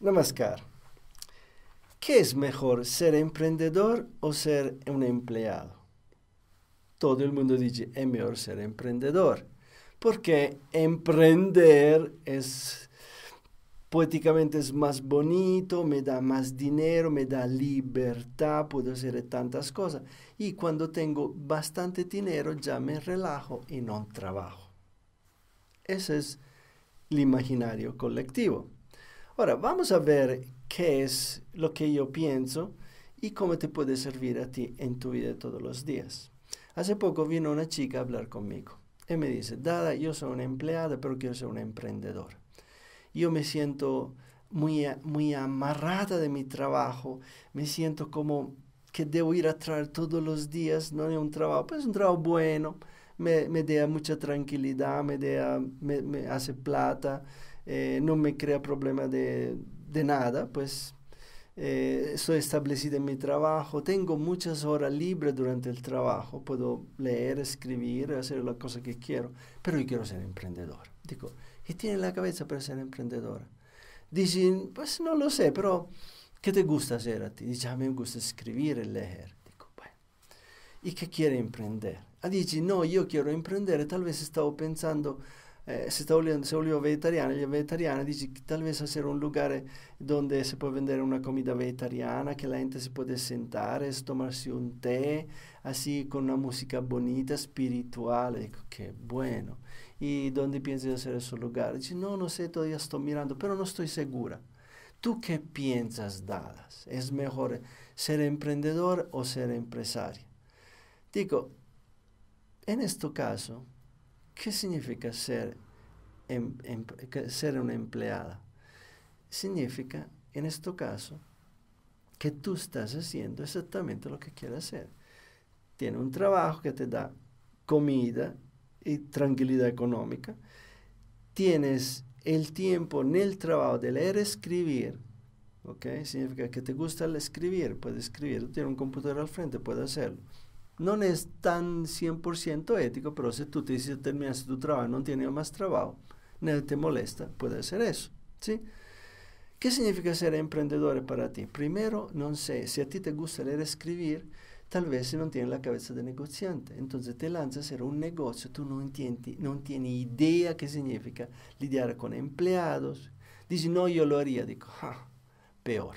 Namaskar. ¿Qué es mejor, ser emprendedor o ser un empleado? Todo el mundo dice, es mejor ser emprendedor, porque emprender es poéticamente es más bonito, me da más dinero, me da libertad, puedo hacer tantas cosas. Y cuando tengo bastante dinero ya me relajo y no trabajo. Ese es el imaginario colectivo. Ahora, vamos a ver qué es lo que yo pienso y cómo te puede servir a ti en tu vida todos los días. Hace poco vino una chica a hablar conmigo y me dice, Dada, yo soy una empleada, pero quiero ser un emprendedor yo me siento muy, muy amarrada de mi trabajo, me siento como que debo ir a traer todos los días, no es un trabajo, pues es un trabajo bueno, me, me da mucha tranquilidad, me, me, hace plata, eh, no me crea problema de, nada, pues eh, soy estoy establecida en mi trabajo, tengo muchas horas libres durante el trabajo, puedo leer, escribir, hacer la cosa que quiero, pero yo quiero ser emprendedor. Digo, que tiene la cabeza per essere emprendedora. Dici, pues no lo sé, però che ti gusta hacer a Dice, a me gusta scrivere e leggere. Dico, beh, e che quiere emprender? Ah, dici, no, io quiero emprender. talvez stavo pensando eh, se, está volviendo, se volvió vegetariana, y vegetariana dice tal vez hacer un lugar eh, donde se puede vender una comida vegetariana, que la gente se puede sentar, es tomarse un té, así con una música bonita, espiritual, que qué bueno. ¿Y dónde piensas hacer ese lugar? Dice, no, no sé, todavía estoy mirando, pero no estoy segura. ¿Tú qué piensas, Dadas? ¿Es mejor ser emprendedor o ser empresario? Digo, en este caso, ¿Qué significa em, em, ser, una empleada? Significa, en este caso, que tú estás haciendo exactamente lo que quieres hacer. Tienes un trabajo que te da comida y tranquilidad económica. Tienes el tiempo en el trabajo de leer, escribir. ¿Ok? Significa que te gusta el escribir, puedes escribir. Tienes un computador al frente, puedes hacerlo. No es tan 100% ético, pero si tú te dices, terminaste tu trabajo, no tienes más trabajo, no te molesta, puede ser eso, ¿sí? ¿Qué significa ser emprendedor para ti? Primero, no sé, si a ti te gusta leer escribir, tal vez no tienes la cabeza de negociante. Entonces te lanzas a hacer un negocio, tú no, entiendes, no tienes idea qué significa lidiar con empleados. Dices, no, yo lo haría. Digo, peor.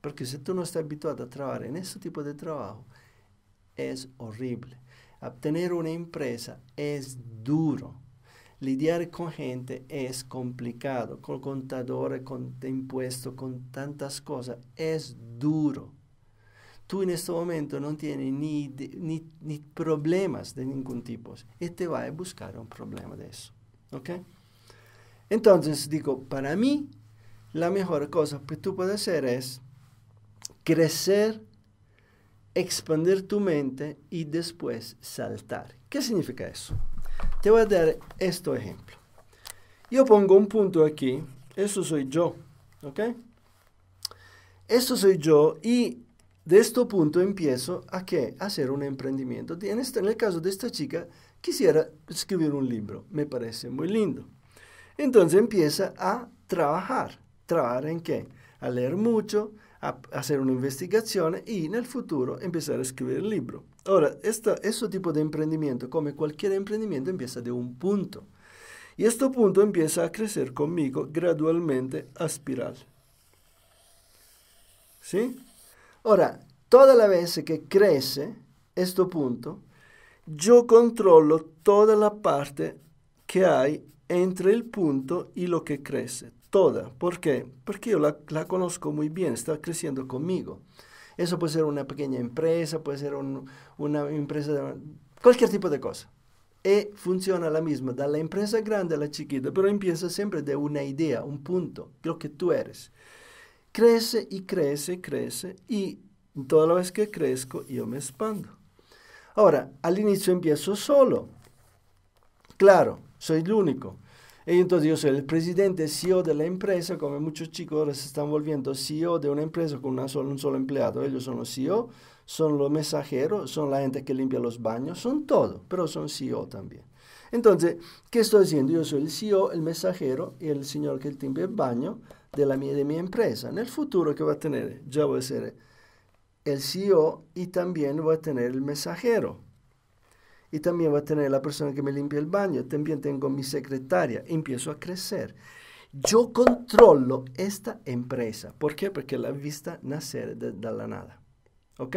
Porque si tú no estás habituado a trabajar en ese tipo de trabajo, es horrible. Obtener una empresa es duro. Lidiar con gente es complicado, con contadores, con impuestos, con tantas cosas, es duro. Tú en este momento no tienes ni, problemas de ningún tipo y te este va a buscar un problema de eso. ¿Ok? Entonces digo, para mí, la mejor cosa que pues, tú puedes hacer es crecer expandir tu mente y después saltar. ¿Qué significa eso? Te voy a dar este ejemplo. Yo pongo un punto aquí, eso soy yo, ¿ok? Esto soy yo y de este punto empiezo a ¿qué? hacer un emprendimiento. En, este, en el caso de esta chica, quisiera escribir un libro, me parece muy lindo. Entonces empieza a trabajar. ¿Trabajar en qué? A leer mucho, a fare una investigación y en futuro empezar a scrivere il libro. Ora, questo tipo di emprendimiento, come cualquier emprendimiento, empieza da un punto. E questo punto empieza a crecer conmigo gradualmente a spirale. ¿Sí? Ahora, toda la vez che cresce questo punto, io controllo tutta la parte che hai entre il punto e lo che crece. toda. ¿Por qué? Porque yo la, conozco muy bien, está creciendo conmigo. Eso puede ser una pequeña empresa, puede ser una empresa, de, cualquier tipo de cosa. Y e funciona la misma, de la empresa grande a la chiquita, pero empieza siempre de una idea, un punto, lo que tú eres. Crece y crece, y crece, y toda la vez que crezco, yo me expando. Ahora, al inicio empiezo solo. Claro, soy el único. Y entonces yo soy el presidente, CEO de la empresa, como muchos chicos ahora se están volviendo CEO de una empresa con una sola, un solo empleado. Ellos son los CEO, son los mensajeros, son la gente que limpia los baños, son todo, pero son CEO también. Entonces, ¿qué estoy haciendo? Yo soy el CEO, el mensajero y el señor que limpia el baño de, la, de mi empresa. En el futuro que va a tener, Yo voy a ser el CEO y también voy a tener el mensajero y también va a tener la persona que me limpia el baño, también tengo mi secretaria, empiezo a crecer. Yo controlo esta empresa. ¿Por qué? Porque la vista nacer de, la nada. ¿Ok?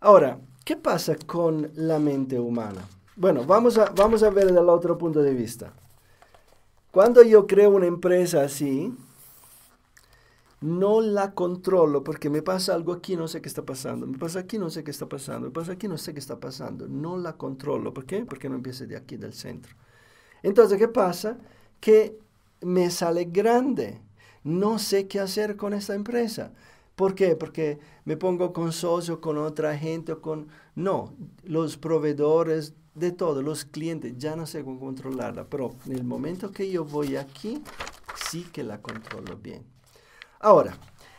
Ahora, ¿qué pasa con la mente humana? Bueno, vamos a, vamos a ver desde el otro punto de vista. Cuando yo creo una empresa así, no la controlo porque me pasa algo aquí, no sé qué está pasando, me pasa aquí, no sé qué está pasando, me pasa aquí, no sé qué está pasando, no la controlo. ¿Por qué? Porque no empieza de aquí, del centro. Entonces, ¿qué pasa? Que me sale grande, no sé qué hacer con esta empresa. ¿Por qué? Porque me pongo con socio, con otra gente, con... No, los proveedores de todo, los clientes, ya no sé cómo controlarla, pero en el momento que yo voy aquí, sí que la controlo bien. Ahora,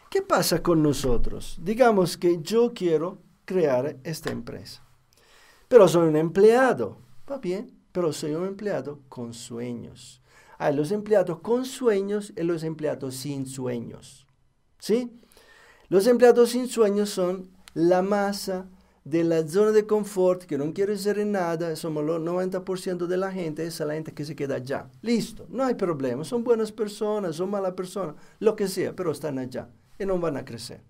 ¿qué pasa con nosotros? Digamos que yo quiero crear esta empresa, pero soy un empleado, va bien, pero soy un empleado con sueños. Hay los empleados con sueños y los empleados sin sueños, ¿sí? Los empleados sin sueños son la masa de la zona de confort, que no quiere ser en nada, somos los 90% de la gente, es la gente que se queda allá. Listo, no hay problema, son buenas personas, son malas personas, lo que sea, pero están allá y no van a crecer.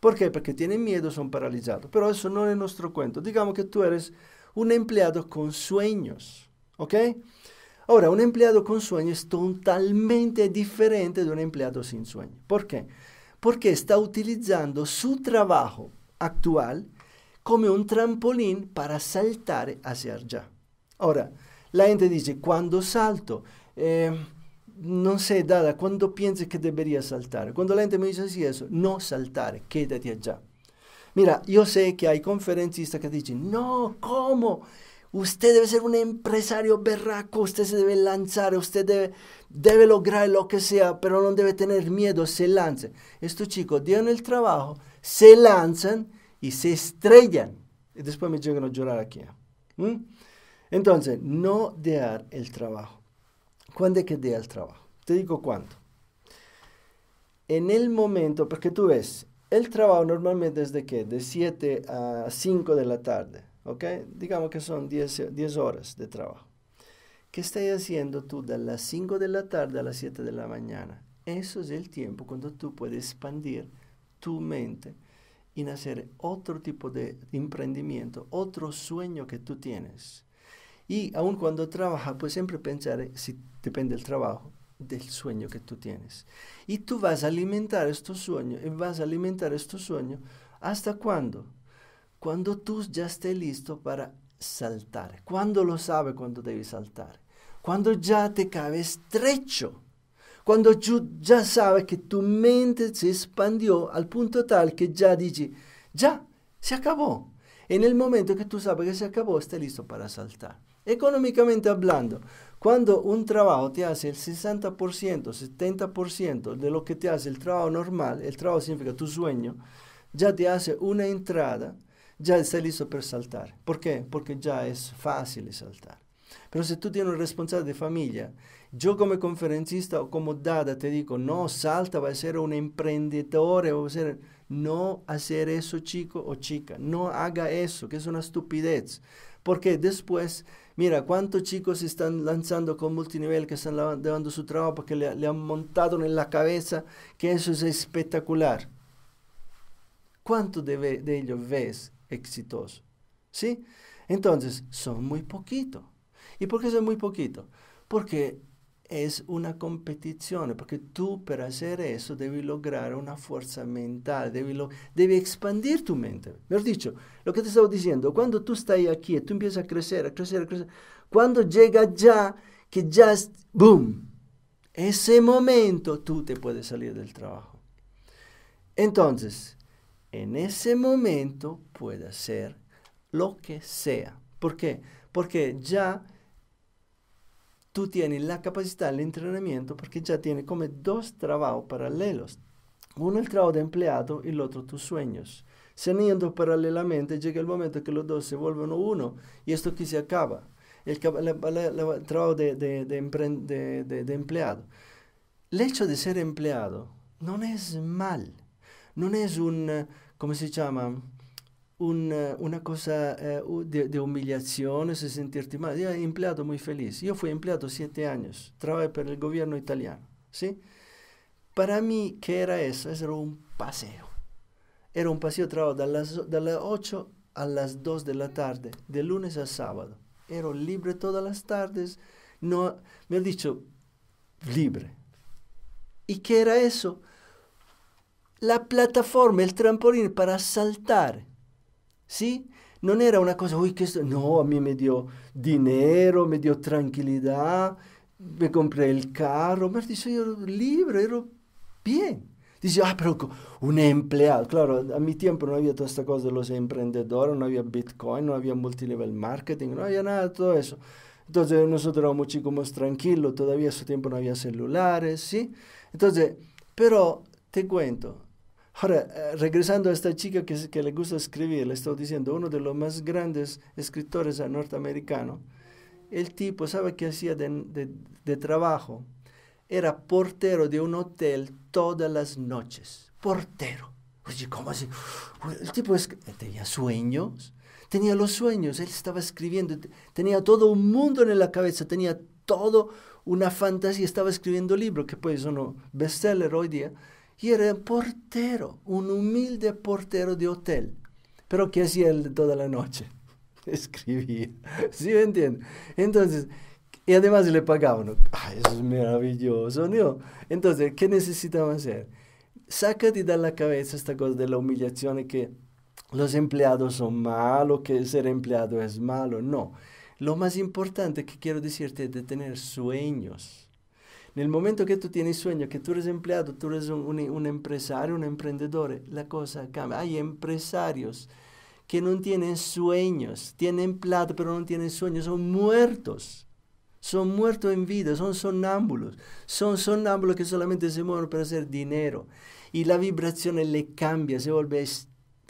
¿Por qué? Porque tienen miedo, son paralizados. Pero eso no es nuestro cuento. Digamos que tú eres un empleado con sueños, ¿ok? Ahora, un empleado con sueños es totalmente diferente de un empleado sin sueños. ¿Por qué? Porque está utilizando su trabajo actual come un trampolino per saltare hacia allá. Ora, la gente dice, quando salto, eh, non sei data, quando pensi che deveria saltare? Quando la gente mi dice sì, eso, non saltare, quédate allá. Mira, io so che hai conferenzisti che dicono, no, come? Usted deve essere un empresario berraco, usted se deve lanciare, usted deve, deve lograr lo che sia, però non deve tener miedo, se lance. Estos chicos diano il trabajo, se lanzan y se estrellan. Y después me llegan a llorar aquí. ¿eh? ¿Mm? Entonces, no dejar el trabajo. ¿Cuándo es que dejar el trabajo? Te digo cuándo. En el momento, porque tú ves, el trabajo normalmente es de qué? De 7 a 5 de la tarde, ¿ok? Digamos que son 10, 10 horas de trabajo. ¿Qué estás haciendo tú de las 5 de la tarde a las 7 de la mañana? Eso es el tiempo cuando tú puedes expandir tu mente y hacer otro tipo de emprendimiento, otro sueño que tú tienes. Y aun cuando trabaja, pues siempre pensar, eh, si depende del trabajo, del sueño que tú tienes. Y tú vas a alimentar estos sueños, y eh, vas a alimentar estos sueños, ¿hasta cuándo? Cuando tú ya estés listo para saltar. ¿Cuándo lo sabe cuando debes saltar? Cuando ya te cabe estrecho Cuando già sai che tu mente se expandió al punto tal che già dici, già se acabó. En el momento che tu sai che se acabó, está listo per saltar. economicamente hablando, quando un trabajo te hace il 60%, 70% de lo ti te hace il trabajo normale il trabajo significa tu sueño, ya te hace una entrata già está listo per saltar. perché? perché già è facile fácil saltar. Pero si tú tienes un responsable di famiglia Yo como conferencista o como dada te digo, no, salta, va a ser un emprendedor, va a ser... No hacer eso, chico o chica. No haga eso, que es una estupidez. Porque después, mira, cuántos chicos están lanzando con multinivel, que están dando su trabajo que le, han montado en la cabeza que eso es espectacular. ¿Cuánto de, ellos ves exitoso? ¿Sí? Entonces, son muy poquito. ¿Y por qué son muy poquito? Porque es una competición, porque tú para hacer eso debes lograr una fuerza mental, debes lo, expandir tu mente. Mejor dicho, lo que te estaba diciendo, cuando tú estás aquí, y tú empiezas a crecer, a crecer, a crecer, cuando llega ya, que ya, boom, ese momento tú te puedes salir del trabajo. Entonces, en ese momento puedes hacer lo que sea. ¿Por qué? Porque ya tú tienes la capacidad, del entrenamiento, porque ya tienes como dos trabajos paralelos. Uno el trabajo de empleado y el otro tus sueños. Siendo paralelamente, llega el momento que los dos se vuelven uno y esto que se acaba. El, trabajo de, de, de empleado. El hecho de ser empleado no es mal, no es un, ¿cómo se llama? una, una cosa eh, de, de, humillación, ese sentirte mal. Yo empleado muy feliz. Yo fui empleado siete años, trabajé para el gobierno italiano, ¿sí? Para mí, ¿qué era eso? Eso era un paseo. Era un paseo de trabajo de las, 8 a las 2 de la tarde, de lunes a sábado. Era libre todas las tardes. No, me han dicho, libre. ¿Y qué era eso? La plataforma, el trampolín para saltar ¿sí? No era una cosa, uy, che sto... no, a mí me dio dinero, me dio tranquilidad, me compré il carro, me dice, yo ero libre, era bien. Dice, ah, però un empleado. Claro, a mi tiempo non había tutta questa cosa de los emprendedores, no había Bitcoin, no había multilevel marketing, no había nada tutto todo eso. Entonces nosotros eravamo chicos más tranquilos, todavía a su tempo non había celulares, ¿sí? Entonces, però, te cuento, Ahora, eh, regresando a esta chica que, le gusta escribir, le estoy diciendo, uno de los más grandes escritores norteamericanos, el tipo, ¿sabe qué hacía de, trabajo? Era portero de un hotel todas las noches. Portero. Oye, ¿cómo así? Pues, el tipo es, tenía sueños, tenía los sueños, él estaba escribiendo, tenía todo un mundo en la cabeza, tenía todo una fantasía, estaba escribiendo libros, que pues son bestsellers hoy día, y era portero, un humilde portero de hotel. Pero ¿qué hacía él toda la noche? Escribía. ¿Sí me Entonces, y además le pagaban. Ay, eso es maravilloso, Entonces, ¿qué necesitaban hacer? Sácate de la cabeza esta cosa de la humillación que los empleados son malos, que ser empleado es malo. No. Lo más importante que quiero decirte es de tener sueños en el momento que tú tienes sueño, que tú eres empleado, tú eres un, empresario, un emprendedor, eh, la cosa cambia. Hay empresarios que no tienen sueños, tienen plata pero no tienen sueños, son muertos. Son muertos en vida, son sonámbulos. Son sonámbulos que solamente se mueven para hacer dinero. Y la vibración le cambia, se vuelve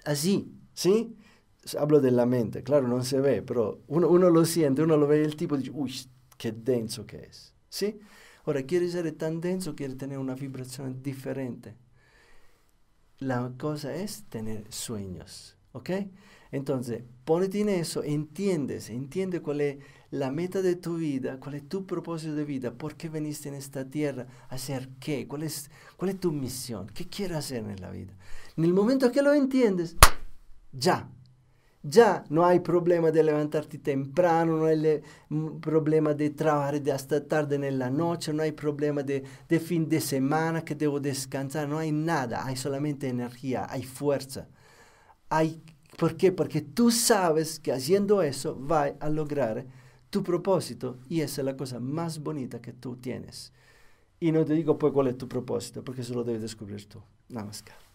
así, ¿sí? Hablo de la mente, claro, no se ve, pero uno, uno lo siente, uno lo ve el tipo dice, uy, qué denso que es, ¿sí? Ahora, quiere ser tan denso, quiere tener una vibración diferente. La cosa es tener sueños, ¿ok? Entonces, ponete en eso, entiendes, entiende cuál es la meta de tu vida, cuál es tu propósito de vida, por qué veniste en esta tierra, hacer qué, cuál es, cuál es tu misión, qué quieres hacer en la vida. En el momento que lo entiendes, ya, ya no hay problema de levantarte temprano, no hay mm, problema de trabajar de hasta tarde en la noche, no hay problema de, fin de semana que debo descansar, no hay nada, hay solamente energía, hay fuerza. Hay, ¿Por qué? Porque tú sabes que haciendo eso vas a lograr tu propósito y esa es la cosa más bonita que tú tienes. Y no te digo pues cuál es tu propósito, porque eso lo debes descubrir tú. Namaskar.